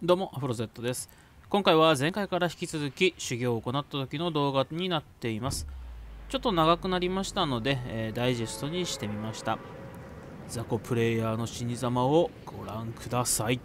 どうも、アフロゼットです。今回は前回から引き続き修行を行った時の動画になっています。ちょっと長くなりましたので、えー、ダイジェストにしてみました。雑魚プレイヤーの死に様をご覧ください。